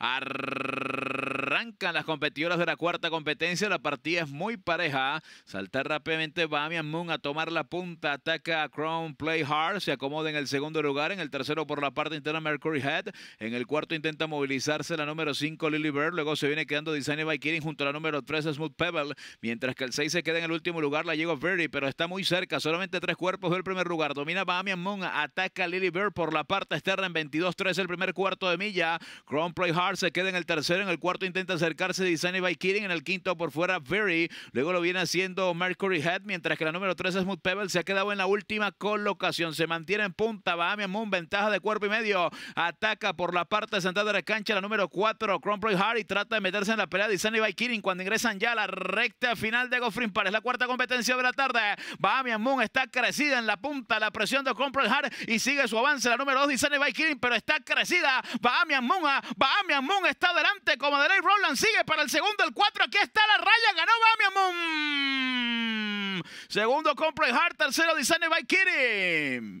Ar... arrancan las competidoras de la cuarta competencia. La partida es muy pareja. Saltar rápidamente Bamian Moon a tomar la punta. Ataca a Crown Play Hard. Se acomoda en el segundo lugar. En el tercero por la parte interna Mercury Head. En el cuarto intenta movilizarse la número 5 Lily Bird. Luego se viene quedando Design by junto a la número 3 Smooth Pebble. Mientras que el 6 se queda en el último lugar. La llegó Verdi, pero está muy cerca. Solamente tres cuerpos del primer lugar. Domina Bamian Moon. Ataca a Lily Bird por la parte externa en 22-3 el primer cuarto de milla. Crown Play Hard se queda en el tercero. En el cuarto intenta acercarse de Design by en el quinto por fuera Very. Luego lo viene haciendo Mercury Head, mientras que la número 3 Smooth Pebble se ha quedado en la última colocación. Se mantiene en punta Bahamian Moon, ventaja de cuerpo y medio. Ataca por la parte central de la cancha la número 4, Cromploy Hardy. Trata de meterse en la pelea de Design by cuando ingresan ya a la recta final de para es La cuarta competencia de la tarde. Bahamian Moon está crecida en la punta. La presión de Cromploy Hardy y sigue su avance. La número 2 Disney by pero está crecida. Bahamian Moon, ah, Bahamian Moon está delante como de Ley Roland sigue para el segundo, el cuatro Aquí está la raya. Ganó Bamiamon. Segundo, y Hard. Tercero, disney by Kitty.